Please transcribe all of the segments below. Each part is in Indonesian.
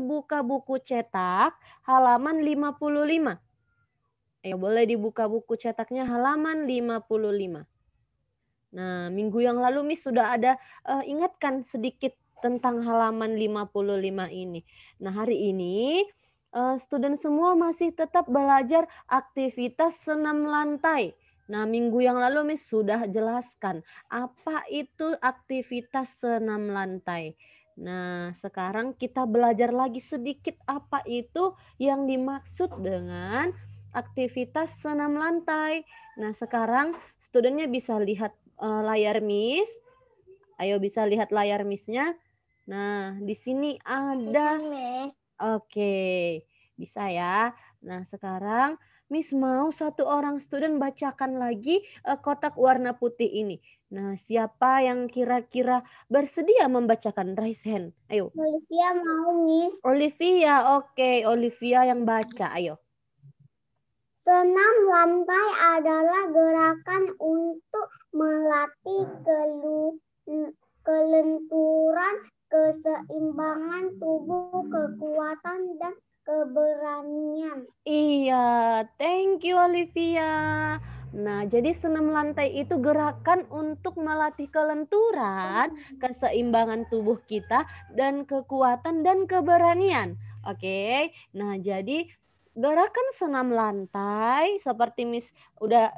buka buku cetak halaman 55. Ya, eh, boleh dibuka buku cetaknya halaman 55. Nah, minggu yang lalu Miss sudah ada uh, ingatkan sedikit tentang halaman 55 ini. Nah, hari ini uh, student semua masih tetap belajar aktivitas senam lantai. Nah, minggu yang lalu Miss sudah jelaskan apa itu aktivitas senam lantai. Nah, sekarang kita belajar lagi sedikit apa itu yang dimaksud dengan aktivitas senam lantai. Nah, sekarang studentnya bisa lihat uh, layar miss. Ayo bisa lihat layar missnya. Nah, di sini ada. Oke, okay. bisa ya. Nah, sekarang Miss mau satu orang student bacakan lagi uh, kotak warna putih ini. Nah, siapa yang kira-kira bersedia membacakan? Raise hand. Ayo. Olivia mau, Miss. Olivia, oke. Okay. Olivia yang baca. Ayo. Senam lantai adalah gerakan untuk melatih kelu kelenturan, keseimbangan tubuh, kekuatan, dan keberanian. Iya, thank you Olivia. Nah, jadi senam lantai itu gerakan untuk melatih kelenturan, hmm. keseimbangan tubuh kita, dan kekuatan dan keberanian. Oke, nah jadi gerakan senam lantai seperti Miss udah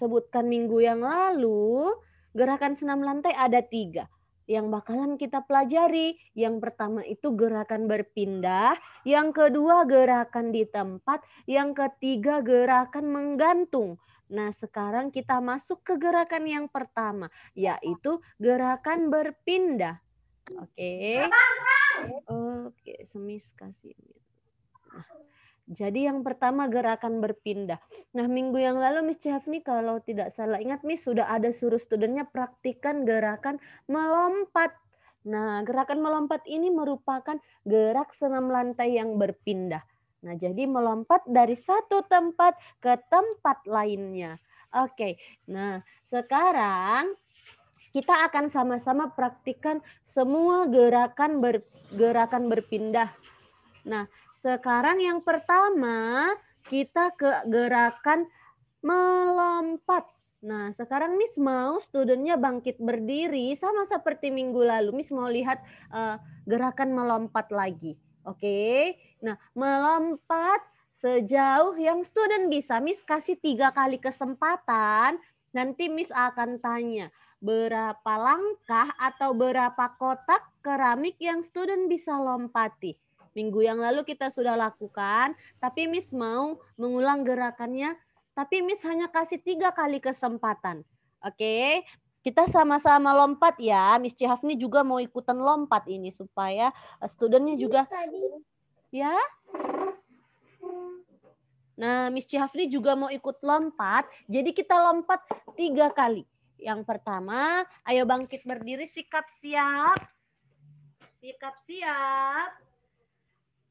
sebutkan minggu yang lalu, gerakan senam lantai ada tiga yang bakalan kita pelajari. Yang pertama itu gerakan berpindah, yang kedua gerakan di tempat, yang ketiga gerakan menggantung. Nah, sekarang kita masuk ke gerakan yang pertama, yaitu gerakan berpindah. Oke. Okay. Oke, okay, semis kasih. Nah. Jadi yang pertama gerakan berpindah. Nah minggu yang lalu Miss nih kalau tidak salah ingat Miss sudah ada suruh studentnya praktikan gerakan melompat. Nah gerakan melompat ini merupakan gerak senam lantai yang berpindah. Nah jadi melompat dari satu tempat ke tempat lainnya. Oke, nah sekarang kita akan sama-sama praktikan semua gerakan ber, gerakan berpindah. Nah, sekarang yang pertama kita ke gerakan melompat. Nah, sekarang Miss mau studentnya bangkit berdiri sama seperti minggu lalu. Miss mau lihat uh, gerakan melompat lagi. Oke. Okay? Nah, melompat sejauh yang student bisa. Miss kasih tiga kali kesempatan. Nanti Miss akan tanya berapa langkah atau berapa kotak keramik yang student bisa lompati. Minggu yang lalu kita sudah lakukan, tapi Miss mau mengulang gerakannya, tapi Miss hanya kasih tiga kali kesempatan. Oke, kita sama-sama lompat ya. Miss Cihafni juga mau ikutan lompat ini supaya eh, studentnya iya, juga ya. Nah, Miss Cihafni juga mau ikut lompat. Jadi kita lompat tiga kali. Yang pertama, ayo bangkit berdiri, sikap siap. Sikap siap.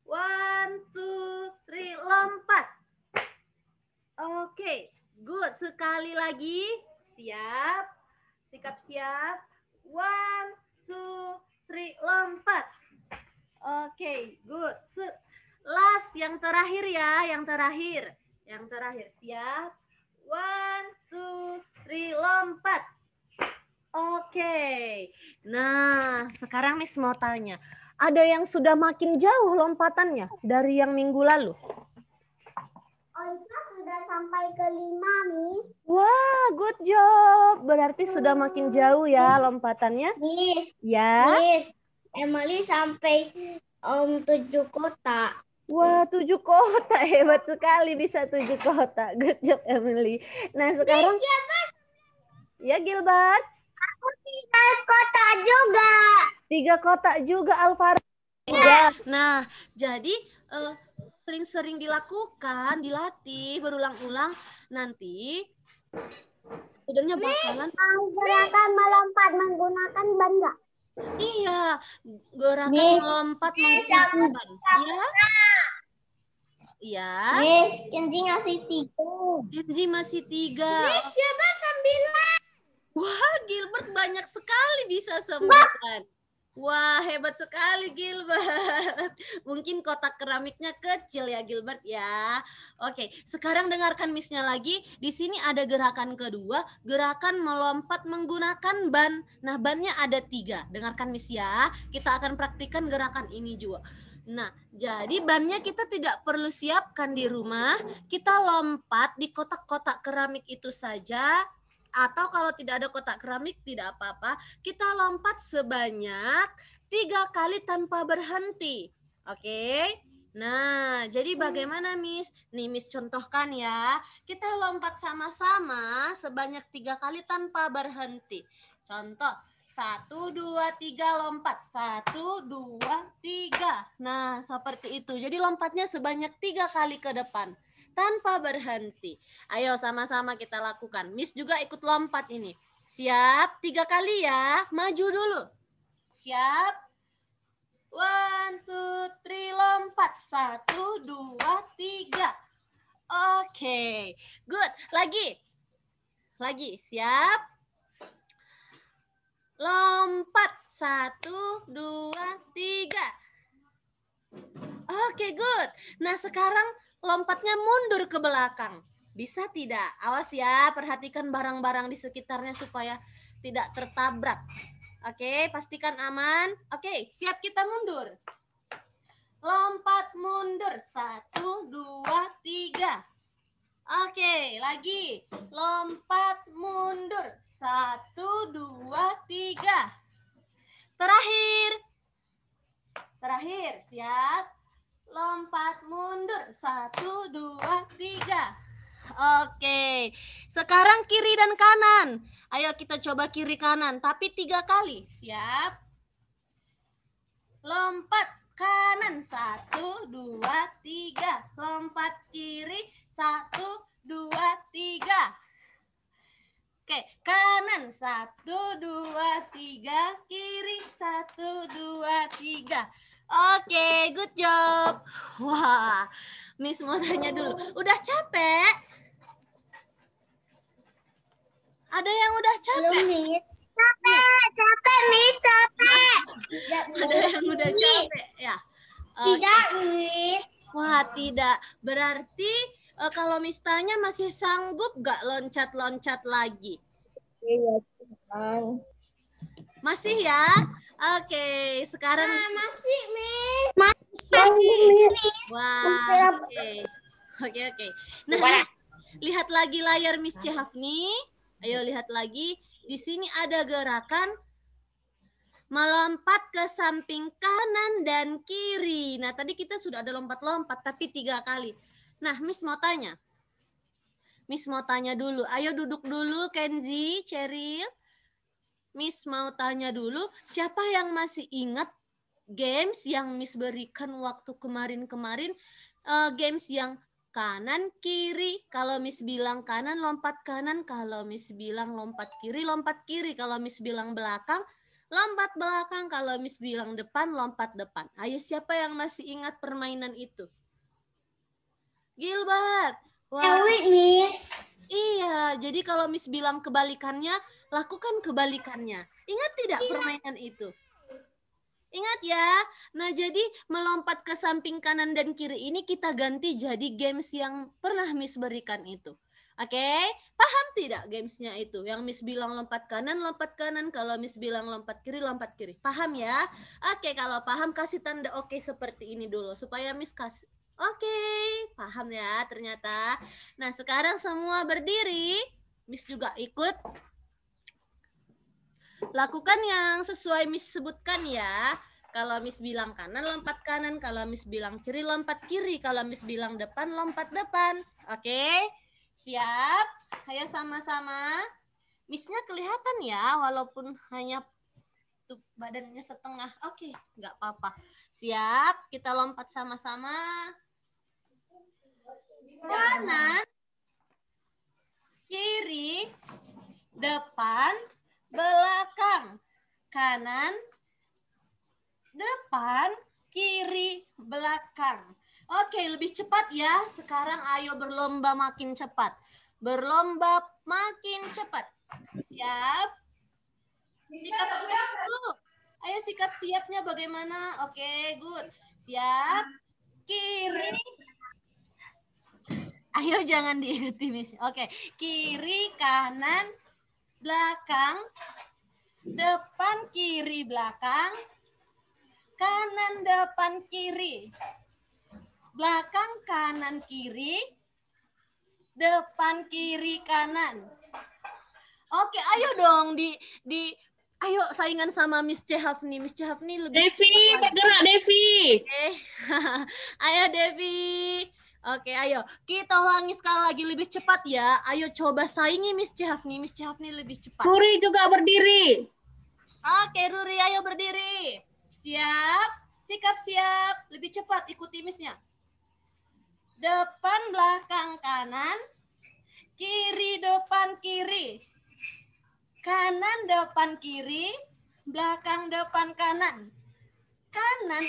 One, two, three, lompat. Oke, good. Sekali lagi. Siap. Sikap siap. One, two, three, lompat. Oke, good. Se Last, yang terakhir ya, yang terakhir. Yang terakhir, siap. One, two, three, lompat. Oke. Nah, sekarang Miss mau tanya ada yang sudah makin jauh lompatannya dari yang minggu lalu. Olga sudah sampai ke lima, Miss. Wah, good job. Berarti sudah makin jauh ya Miss. lompatannya. Miss. Ya. Miss, Emily sampai um, tujuh kota. Wah, tujuh kota. Hebat sekali bisa tujuh kota. Good job, Emily. Nah, sekarang... Iya, Miss, Gilbert. Ya, Gilbert tiga kota juga. Tiga kota juga Alvaro. Ya. Nah, jadi sering eh, sering-sering dilakukan, dilatih, berulang-ulang nanti udahnya bakalan gerakan melompat menggunakan ban gak? Iya, gerakan Miss. melompat Miss. menggunakan ban. Iya. Iya. Miss, Kenji masih tiga. Kenji masih tiga. Miss, coba sembilan. Wah, Gilbert banyak sekali bisa sembuhkan. Wah, hebat sekali Gilbert. Mungkin kotak keramiknya kecil ya Gilbert ya. Oke, sekarang dengarkan misnya lagi. Di sini ada gerakan kedua, gerakan melompat menggunakan ban. Nah, bannya ada tiga. Dengarkan mis ya. Kita akan praktikkan gerakan ini juga. Nah, jadi bannya kita tidak perlu siapkan di rumah. Kita lompat di kotak-kotak keramik itu saja atau kalau tidak ada kotak keramik tidak apa-apa. Kita lompat sebanyak tiga kali tanpa berhenti. Oke. Okay? Nah, jadi hmm. bagaimana Miss? Nih Miss contohkan ya. Kita lompat sama-sama sebanyak tiga kali tanpa berhenti. Contoh, satu, dua, tiga lompat. Satu, dua, tiga. Nah, seperti itu. Jadi lompatnya sebanyak tiga kali ke depan tanpa berhenti. Ayo sama-sama kita lakukan. Miss juga ikut lompat ini. Siap, tiga kali ya. Maju dulu. Siap. One, two, three, lompat. Satu, dua, tiga. Oke, okay. good. Lagi. Lagi, siap. Lompat. Satu, dua, tiga. Oke, okay, good. Nah, sekarang lompatnya mundur ke belakang. Bisa tidak? Awas ya, perhatikan barang-barang di sekitarnya supaya tidak tertabrak. Oke, pastikan aman. Oke, siap kita mundur. Lompat mundur. Satu, dua, tiga. Oke, lagi. Lompat mundur. Satu, dua, tiga. Terakhir. Terakhir, siap lompat mundur. Satu, dua, tiga. Oke, sekarang kiri dan kanan. Ayo kita coba kiri kanan, tapi tiga kali. Siap? Lompat kanan. Satu, dua, tiga. Lompat kiri. Satu, dua, tiga. Oke, kanan. Satu, dua, tiga. Kiri. Satu, dua, tiga. Oke, good job. Wah, Miss mau tanya dulu. Udah capek? Ada yang udah capek? Belum, Miss. Capek, capek, Miss, capek. Ada yang udah capek, ya? Tidak, Miss. Wah, tidak. Berarti eh, kalau Miss tanya masih sanggup gak loncat-loncat lagi? Iya, iya, iya Masih ya? Oke, sekarang nah, masih Miss. Masih Miss. Wah. Oke. Okay. Oke, okay, oke. Okay. Nah, lihat lagi layar Miss Cihafni. Ayo lihat lagi. Di sini ada gerakan melompat ke samping kanan dan kiri. Nah, tadi kita sudah ada lompat-lompat tapi tiga kali. Nah, Miss mau tanya. Miss mau tanya dulu. Ayo duduk dulu Kenzi, Cheryl. Miss mau tanya dulu, siapa yang masih ingat games yang Miss berikan waktu kemarin-kemarin? Uh, games yang kanan kiri kalau Miss bilang kanan lompat kanan kalau Miss bilang lompat kiri lompat kiri kalau Miss bilang belakang lompat belakang kalau Miss bilang depan lompat depan ayo siapa yang masih ingat permainan itu Gilbert wow. Miss Iya, jadi kalau Miss bilang kebalikannya, lakukan kebalikannya. Ingat tidak iya. permainan itu? Ingat ya. Nah, jadi melompat ke samping kanan dan kiri ini kita ganti jadi games yang pernah Miss berikan itu. Oke, okay? paham tidak gamesnya itu? Yang Miss bilang lompat kanan, lompat kanan. Kalau Miss bilang lompat kiri, lompat kiri. Paham ya? Oke, okay, kalau paham kasih tanda oke okay seperti ini dulu. Supaya Miss kasih, Oke, paham ya ternyata. Nah, sekarang semua berdiri. Miss juga ikut. Lakukan yang sesuai Miss sebutkan ya. Kalau Miss bilang kanan, lompat kanan. Kalau Miss bilang kiri, lompat kiri. Kalau Miss bilang depan, lompat depan. Oke? Siap? Ayo sama-sama. Missnya kelihatan ya, walaupun hanya tuh badannya setengah. Oke, nggak apa-apa. Siap? Kita lompat sama-sama kanan, kiri, depan, belakang, kanan, depan, kiri, belakang. Oke, lebih cepat ya. Sekarang ayo berlomba makin cepat. Berlomba makin cepat. Siap? Sikap dulu. Ayo sikap siapnya bagaimana? Oke, good. Siap. Kiri, Ayo jangan diikuti Miss. Oke, kiri, kanan, belakang, depan, kiri, belakang, kanan, depan, kiri, belakang, kanan, kiri, depan, kiri, kanan. Oke, ayo dong di di ayo saingan sama Miss Chehaf nih. Miss Chehaf nih lebih Devi, bergerak Devi. Oke. ayo Devi. Oke, ayo kita ulangi sekali lagi lebih cepat ya. Ayo coba saingi Miss nih, Miss nih lebih cepat. Ruri juga berdiri. Oke, Ruri ayo berdiri. Siap, sikap siap. Lebih cepat ikuti Missnya. Depan belakang kanan, kiri depan kiri, kanan depan kiri, belakang depan kanan, kanan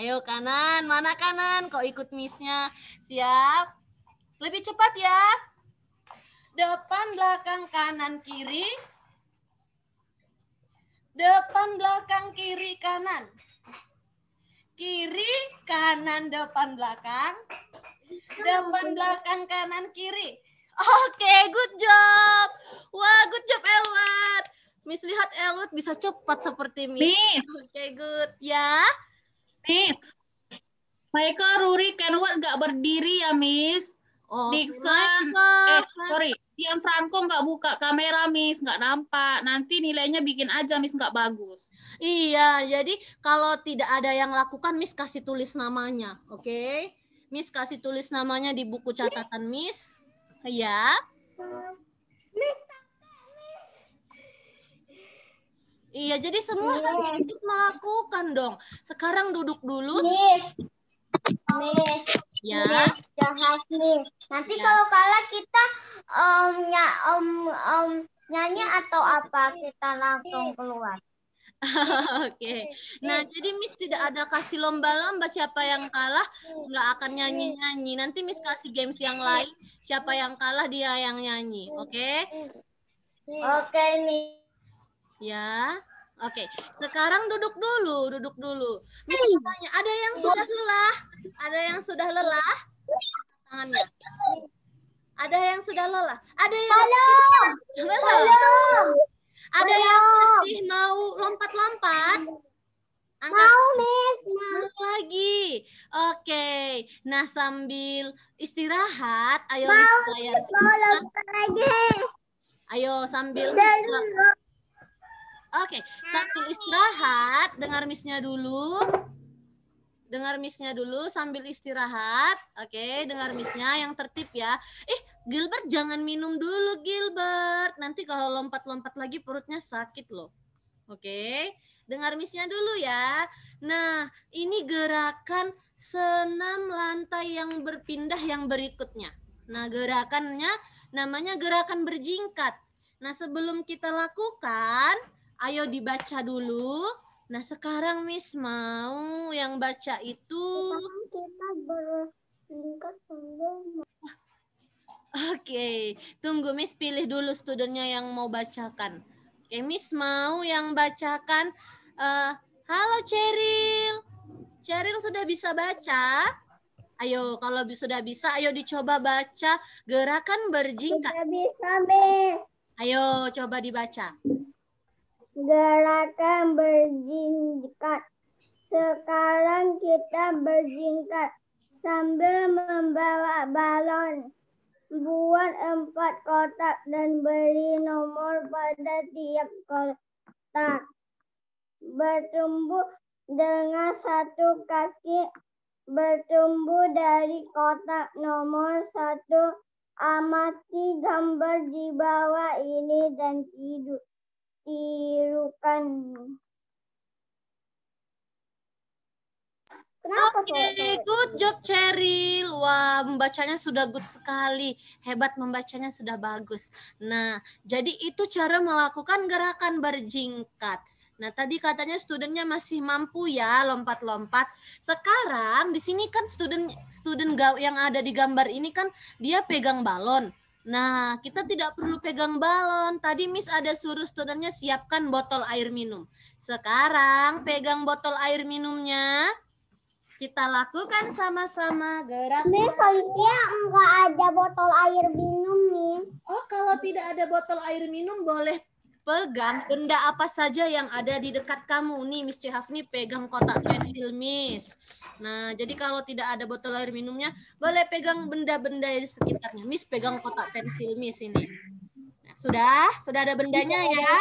Ayo kanan, mana kanan? Kok ikut misnya? Siap? Lebih cepat ya. Depan, belakang, kanan, kiri. Depan, belakang, kiri, kanan. Kiri, kanan, depan, belakang. Depan, belakang, kanan, kiri. Oke, good job. Wah, good job Elwood. Miss lihat Elwood bisa cepat seperti Miss. Oke, good. Ya. Miss, Michael Ruri Kenwood nggak berdiri ya, Miss. Oh, Nixon, eh kan sorry, Dian Franco nggak buka kamera, Miss, nggak nampak. Nanti nilainya bikin aja, Miss, nggak bagus. Iya, jadi kalau tidak ada yang lakukan, Miss kasih tulis namanya, oke? Okay? Miss kasih tulis namanya di buku catatan Miss. Iya. Miss, Iya, jadi semua yes. harus ikut melakukan dong. Sekarang duduk dulu. Miss. Miss. Ya. Nanti ya. kalau kalah kita um, ya, um, um, nyanyi atau apa kita langsung keluar. Oke. okay. Nah, jadi Miss tidak ada kasih lomba-lomba siapa yang kalah nggak akan nyanyi-nyanyi. Nanti Miss kasih games yang lain, siapa yang kalah dia yang nyanyi. Oke? Okay? Oke, okay, Miss. Ya. Oke, okay. sekarang duduk dulu, duduk dulu. Misalnya ada yang sudah lelah? Ada yang sudah lelah? Tangannya. Ada yang sudah lelah? Ada yang belum? Belum. Ada yang masih mau lompat-lompat? Mau, Miss. Mau lagi. Oke. Okay. Nah, sambil istirahat, ayo mau, bayar. Mau lompat lagi. Ayo sambil Oke, okay. sambil istirahat, dengar misnya dulu. Dengar misnya dulu sambil istirahat. Oke, okay, dengar misnya yang tertib ya. Eh, Gilbert jangan minum dulu Gilbert. Nanti kalau lompat-lompat lagi perutnya sakit loh. Oke, okay. dengar misnya dulu ya. Nah, ini gerakan senam lantai yang berpindah yang berikutnya. Nah, gerakannya namanya gerakan berjingkat. Nah, sebelum kita lakukan, Ayo dibaca dulu. Nah, sekarang Miss mau yang baca itu kita Oke, tunggu Miss pilih dulu studentnya yang mau bacakan. Oke, okay, Miss mau yang bacakan. Uh, halo Ceril, Ceril sudah bisa baca? Ayo, kalau sudah bisa, ayo dicoba baca gerakan berjingkat. Sudah bisa, Miss. Ayo, coba dibaca gerakan berjingkat. Sekarang kita berjingkat sambil membawa balon. Buat empat kotak dan beri nomor pada tiap kotak. Bertumbuh dengan satu kaki bertumbuh dari kotak nomor satu. Amati gambar di bawah ini dan tidur tirukan. Kenapa Oke, okay, good gitu? job Cheryl. Wah, membacanya sudah good sekali. Hebat membacanya sudah bagus. Nah, jadi itu cara melakukan gerakan berjingkat. Nah, tadi katanya studentnya masih mampu ya lompat-lompat. Sekarang di sini kan student student yang ada di gambar ini kan dia pegang balon. Nah, kita tidak perlu pegang balon. Tadi Miss ada suruh studentnya siapkan botol air minum. Sekarang pegang botol air minumnya. Kita lakukan sama-sama gerak. Miss, soalnya enggak ada botol air minum, Miss. Oh, kalau tidak ada botol air minum boleh pegang benda apa saja yang ada di dekat kamu. Nih, Miss Cehafni pegang kotak pensil, Miss. Nah, jadi kalau tidak ada botol air minumnya, boleh pegang benda-benda di sekitarnya. Miss pegang kotak pensil Miss ini. Nah, sudah? Sudah ada bendanya iya, ya?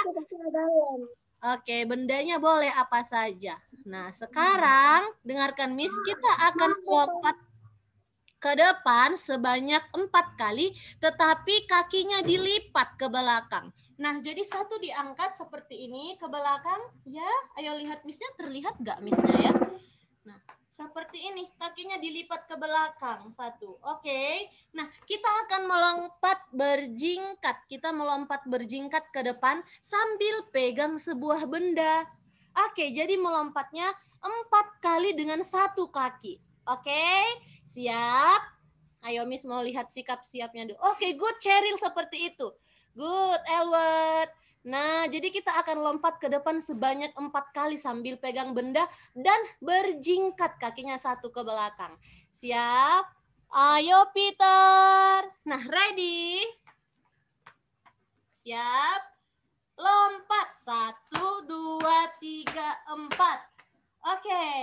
Oke, bendanya boleh apa saja. Nah, sekarang dengarkan Miss, kita akan lompat ke depan sebanyak empat kali, tetapi kakinya dilipat ke belakang. Nah, jadi satu diangkat seperti ini ke belakang, ya. Ayo lihat misnya terlihat gak misnya ya? Seperti ini, kakinya dilipat ke belakang, satu. Oke, okay. nah kita akan melompat berjingkat. Kita melompat berjingkat ke depan sambil pegang sebuah benda. Oke, okay, jadi melompatnya empat kali dengan satu kaki. Oke, okay? siap? Ayo Miss mau lihat sikap siapnya dulu. Oke, okay, good Cheryl seperti itu. Good Elwood. Nah, jadi kita akan lompat ke depan sebanyak empat kali sambil pegang benda dan berjingkat kakinya satu ke belakang. Siap? Ayo Peter. Nah, ready? Siap? Lompat. Satu, dua, tiga, empat. Oke, okay.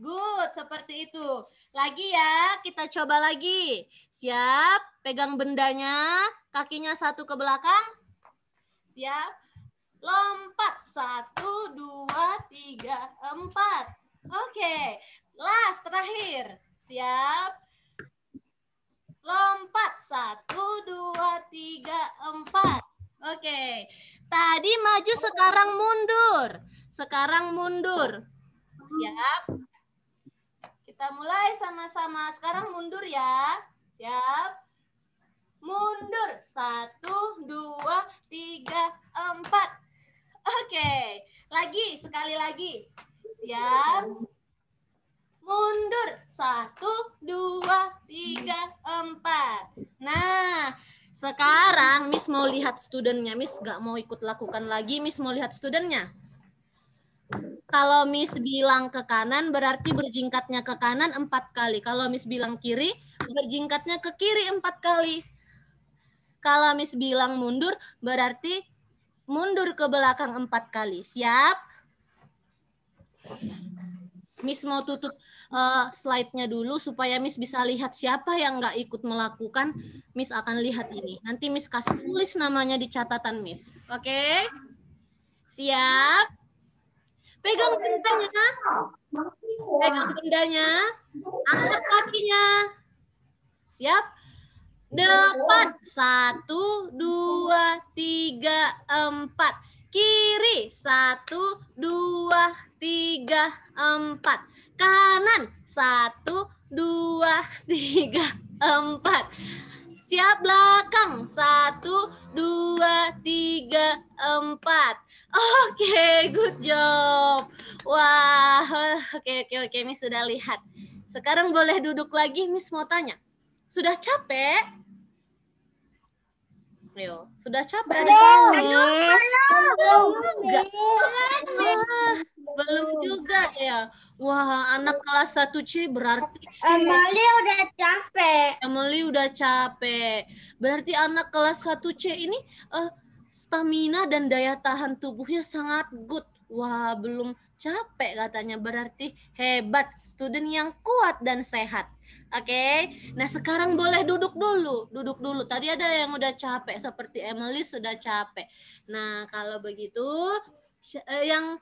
good. Seperti itu. Lagi ya, kita coba lagi. Siap? Pegang bendanya, kakinya satu ke belakang, Siap? Lompat. Satu, dua, tiga, empat. Oke. Last, terakhir. Siap? Lompat. Satu, dua, tiga, empat. Oke. Tadi maju, sekarang mundur. Sekarang mundur. Siap? Kita mulai sama-sama. Sekarang mundur ya. Siap? mundur. Satu, dua, tiga, empat. Oke, lagi sekali lagi. Siap? Mundur. Satu, dua, tiga, empat. Nah, sekarang Miss mau lihat studentnya. Miss gak mau ikut lakukan lagi. Miss mau lihat studentnya. Kalau Miss bilang ke kanan berarti berjingkatnya ke kanan empat kali. Kalau Miss bilang kiri berjingkatnya ke kiri empat kali. Kalau Miss bilang mundur, berarti mundur ke belakang empat kali. Siap? Miss mau tutup uh, slide-nya dulu supaya Miss bisa lihat siapa yang nggak ikut melakukan. Miss akan lihat ini. Nanti Miss kasih tulis namanya di catatan Miss. Oke? Okay? Siap? Pegang bendanya. Pegang bendanya. Angkat kakinya. Siap? depan. Satu, dua, tiga, empat. Kiri. Satu, dua, tiga, empat. Kanan. Satu, dua, tiga, empat. Siap belakang. Satu, dua, tiga, empat. Oke, okay, good job. Wah, wow. oke okay, oke okay, oke, okay. ini sudah lihat. Sekarang boleh duduk lagi, Miss mau tanya. Sudah capek? April. Sudah capek Belum juga. belum juga ya. Wah, anak kelas 1C berarti Emily udah capek. Emily udah capek. Berarti anak kelas 1C ini uh, stamina dan daya tahan tubuhnya sangat good. Wah, belum capek katanya. Berarti hebat student yang kuat dan sehat. Oke, okay? nah sekarang boleh duduk dulu, duduk dulu. Tadi ada yang udah capek, seperti Emily sudah capek. Nah, kalau begitu, eh, yang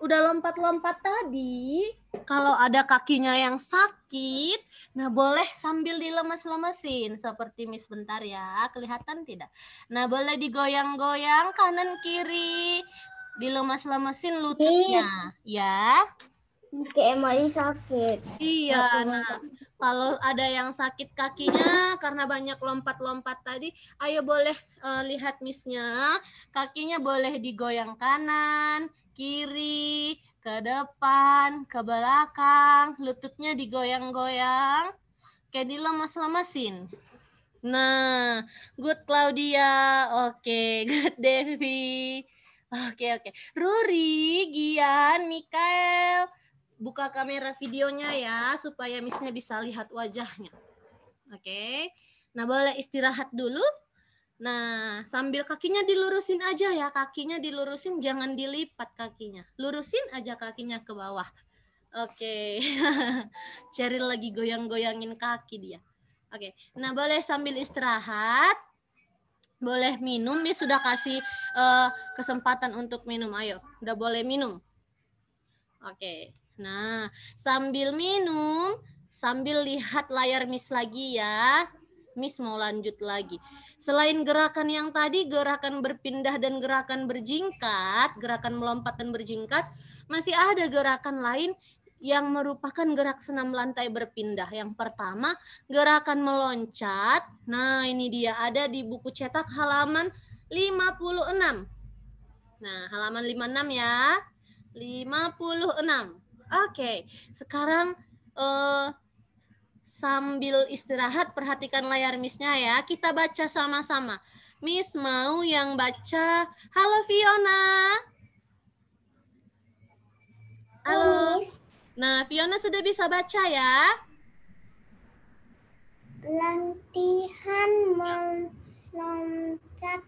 udah lompat-lompat tadi, kalau ada kakinya yang sakit, nah boleh sambil dilemes-lemesin seperti Miss bentar ya, kelihatan tidak? Nah, boleh digoyang-goyang kanan kiri, dilemes-lemesin lututnya, iya. ya kayak Emily sakit. Iya. Nah, kalau ada yang sakit kakinya karena banyak lompat-lompat tadi, ayo boleh uh, lihat misnya. Kakinya boleh digoyang kanan, kiri, ke depan, ke belakang, lututnya digoyang-goyang. Kayak dilemas-lemasin. Nah, good Claudia. Oke, good Devi. Oke, oke. Ruri, Gian, Mikael buka kamera videonya ya supaya misnya bisa lihat wajahnya. Oke. Okay. Nah, boleh istirahat dulu. Nah, sambil kakinya dilurusin aja ya, kakinya dilurusin jangan dilipat kakinya. Lurusin aja kakinya ke bawah. Oke. Okay. Cari lagi goyang-goyangin kaki dia. Oke. Okay. Nah, boleh sambil istirahat boleh minum, dia sudah kasih uh, kesempatan untuk minum. Ayo, udah boleh minum. Oke. Okay. Nah, sambil minum, sambil lihat layar Miss lagi ya. Miss mau lanjut lagi. Selain gerakan yang tadi, gerakan berpindah dan gerakan berjingkat, gerakan melompat dan berjingkat, masih ada gerakan lain yang merupakan gerak senam lantai berpindah. Yang pertama, gerakan meloncat. Nah, ini dia ada di buku cetak halaman 56. Nah, halaman 56 ya. 56. Oke, okay. sekarang uh, sambil istirahat perhatikan layar misnya ya. Kita baca sama-sama. Miss mau yang baca. Halo Fiona. Halo. Miss. Nah, Fiona sudah bisa baca ya? Lantihan meloncat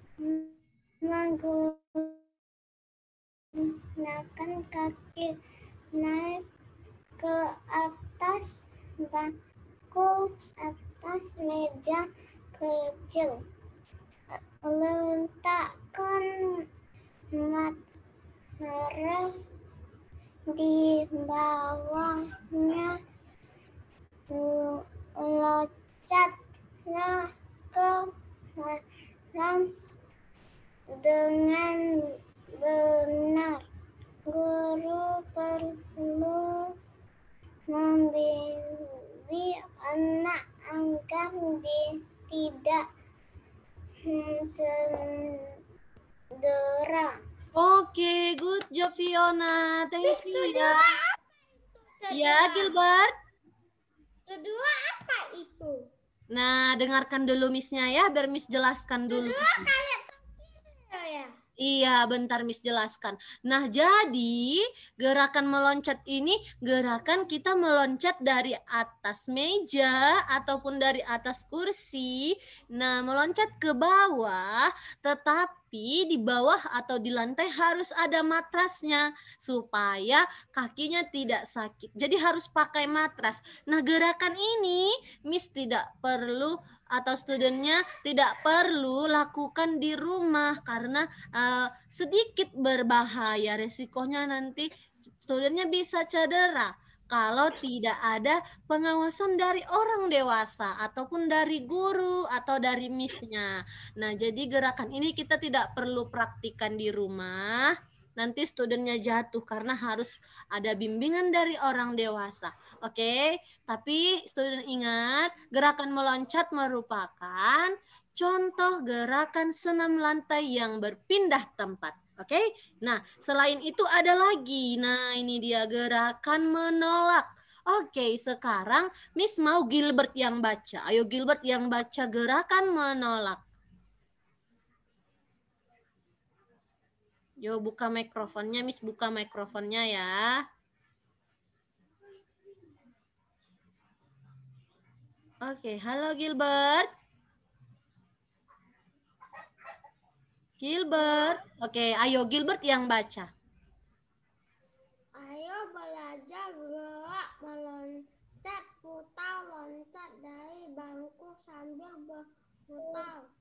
menggunakan kaki naik ke atas bangku atas meja kerja. Letakkan matahari di bawahnya. Loncatlah ke dengan benar guru perlu membimbing anak agar dia tidak cendera. Oke, okay, good job Fiona. Thank you ya. Ya, Gilbert. Kedua apa itu? Nah, dengarkan dulu Miss-nya ya, biar Miss jelaskan dulu. Kedua kayak Iya, bentar Miss jelaskan. Nah, jadi gerakan meloncat ini gerakan kita meloncat dari atas meja ataupun dari atas kursi. Nah, meloncat ke bawah, tetapi di bawah atau di lantai harus ada matrasnya supaya kakinya tidak sakit. Jadi harus pakai matras. Nah, gerakan ini Miss tidak perlu atau studentnya tidak perlu lakukan di rumah karena uh, sedikit berbahaya resikonya nanti studentnya bisa cedera kalau tidak ada pengawasan dari orang dewasa ataupun dari guru atau dari misnya. Nah, jadi gerakan ini kita tidak perlu praktikan di rumah, nanti studentnya jatuh karena harus ada bimbingan dari orang dewasa. Oke, okay? tapi student ingat gerakan meloncat merupakan contoh gerakan senam lantai yang berpindah tempat. Oke, okay? nah selain itu ada lagi. Nah ini dia gerakan menolak. Oke, sekarang Miss mau Gilbert yang baca. Ayo Gilbert yang baca gerakan menolak. Yo buka mikrofonnya, Miss buka mikrofonnya ya. Oke, okay. halo Gilbert. Gilbert. Oke, okay. ayo Gilbert yang baca. Ayo belajar gerak meloncat, putar, loncat dari bangku sambil berputar.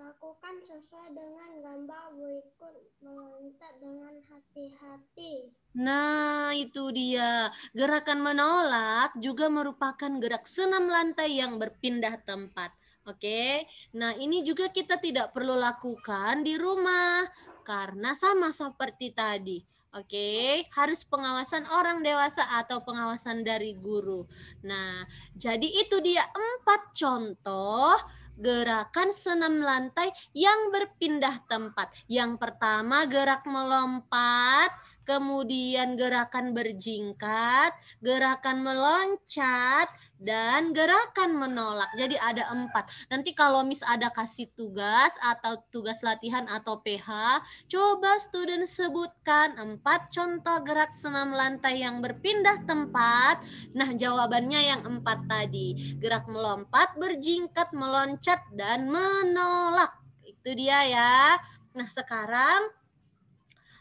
Lakukan sesuai dengan gambar berikut melompat dengan hati-hati. Nah, itu dia. Gerakan menolak juga merupakan gerak senam lantai yang berpindah tempat. Oke, nah ini juga kita tidak perlu lakukan di rumah karena sama seperti tadi. Oke, harus pengawasan orang dewasa atau pengawasan dari guru. Nah, jadi itu dia empat contoh gerakan senam lantai yang berpindah tempat. Yang pertama gerak melompat, kemudian gerakan berjingkat, gerakan meloncat, dan gerakan menolak. Jadi ada empat. Nanti kalau Miss ada kasih tugas atau tugas latihan atau PH, coba student sebutkan empat contoh gerak senam lantai yang berpindah tempat. Nah jawabannya yang empat tadi. Gerak melompat, berjingkat, meloncat, dan menolak. Itu dia ya. Nah sekarang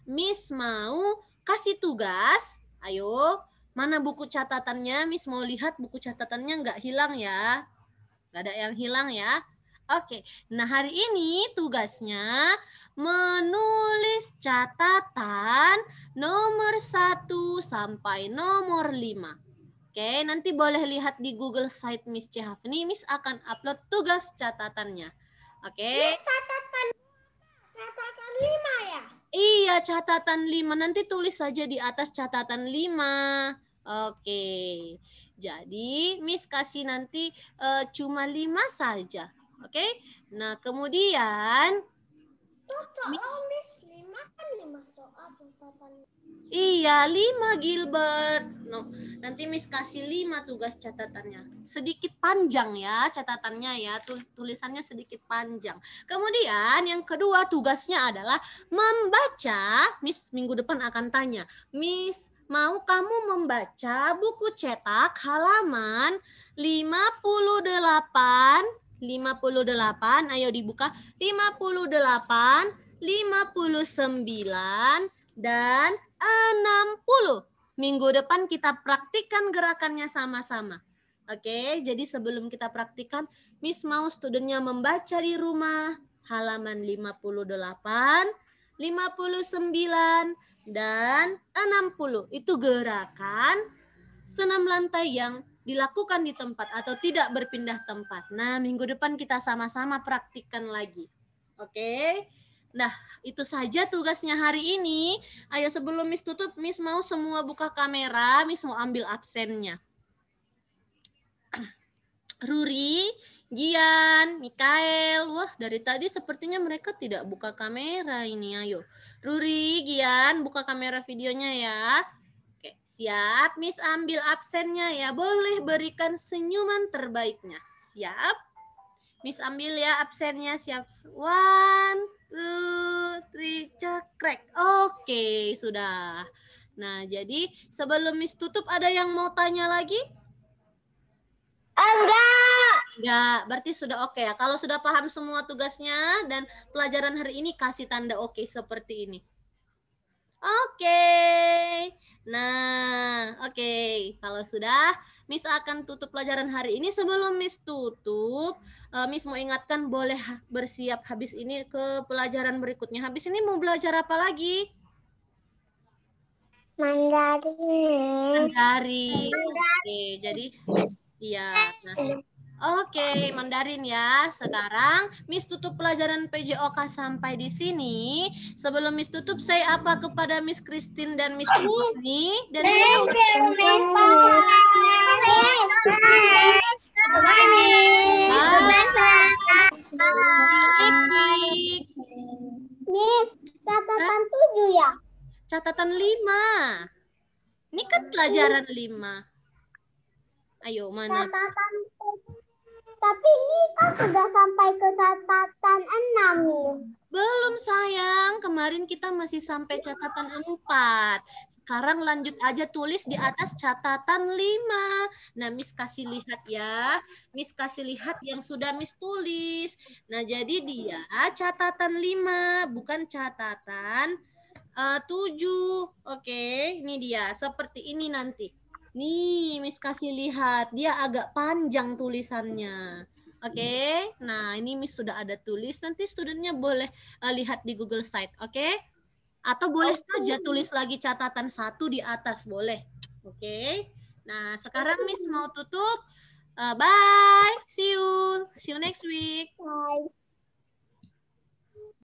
Miss mau kasih tugas. Ayo Mana buku catatannya? Miss mau lihat buku catatannya nggak hilang ya. Nggak ada yang hilang ya. Oke, nah hari ini tugasnya menulis catatan nomor 1 sampai nomor 5. Oke, nanti boleh lihat di Google site Miss Cehafni, Miss akan upload tugas catatannya. Oke. Ini catatan catatan 5 ya? Iya, catatan 5. Nanti tulis saja di atas catatan 5. Oke. Jadi, Miss kasih nanti uh, cuma 5 saja. Oke. Nah, kemudian Tuh, soal Miss 5 kan 5 soal catatan Iya, lima Gilbert. No, nanti Miss kasih lima tugas catatannya. Sedikit panjang ya catatannya ya, tulisannya sedikit panjang. Kemudian yang kedua tugasnya adalah membaca. Miss minggu depan akan tanya, Miss mau kamu membaca buku cetak halaman 58 58 ayo dibuka 58 59 dan 60. Minggu depan kita praktikan gerakannya sama-sama. Oke, jadi sebelum kita praktikan, Miss mau studentnya membaca di rumah halaman 58, 59, dan 60. Itu gerakan senam lantai yang dilakukan di tempat atau tidak berpindah tempat. Nah, minggu depan kita sama-sama praktikan lagi. Oke. Okay? Nah, itu saja tugasnya hari ini. Ayo sebelum Miss tutup, Miss mau semua buka kamera, Miss mau ambil absennya. Ruri, Gian, Mikael, wah dari tadi sepertinya mereka tidak buka kamera ini, ayo. Ruri, Gian, buka kamera videonya ya. Oke, siap. Miss ambil absennya ya. Boleh berikan senyuman terbaiknya. Siap. Miss ambil ya absennya, siap. One, two, three, cekrek. Oke, okay, sudah. Nah, jadi sebelum Miss tutup ada yang mau tanya lagi? Enggak. Enggak, berarti sudah oke okay ya. Kalau sudah paham semua tugasnya dan pelajaran hari ini kasih tanda oke okay seperti ini. Oke. Okay. Nah, oke. Okay. Kalau sudah Miss akan tutup pelajaran hari ini. Sebelum Miss tutup, uh, Miss mau ingatkan boleh bersiap habis ini ke pelajaran berikutnya. Habis ini mau belajar apa lagi? Mandarin. Mandarin. Mandarin. Oke, jadi ya. Nah, Oke, Mandarin ya. Sekarang Miss tutup pelajaran PJOK sampai di sini. Sebelum Miss tutup, saya apa kepada Miss Christine dan Miss Tiffany dan Miss, catatan tujuh ya? Catatan lima. Ini kan pelajaran lima. Ayo, mana? Catatan tapi ini kan sudah sampai ke catatan 6 nih. Ya. Belum sayang, kemarin kita masih sampai catatan 4. Sekarang lanjut aja tulis di atas catatan 5. Nah, Miss kasih lihat ya. Miss kasih lihat yang sudah Miss tulis. Nah, jadi dia catatan 5, bukan catatan eh, uh, 7. Oke, ini dia. Seperti ini nanti. Nih, Miss kasih lihat. Dia agak panjang tulisannya. Oke, okay? nah ini Miss sudah ada tulis. Nanti studentnya boleh uh, lihat di Google Site, oke? Okay? Atau boleh oh, saja tulis lagi catatan satu di atas, boleh. Oke, okay? nah sekarang Miss mau tutup. Uh, bye, see you, see you next week. Bye.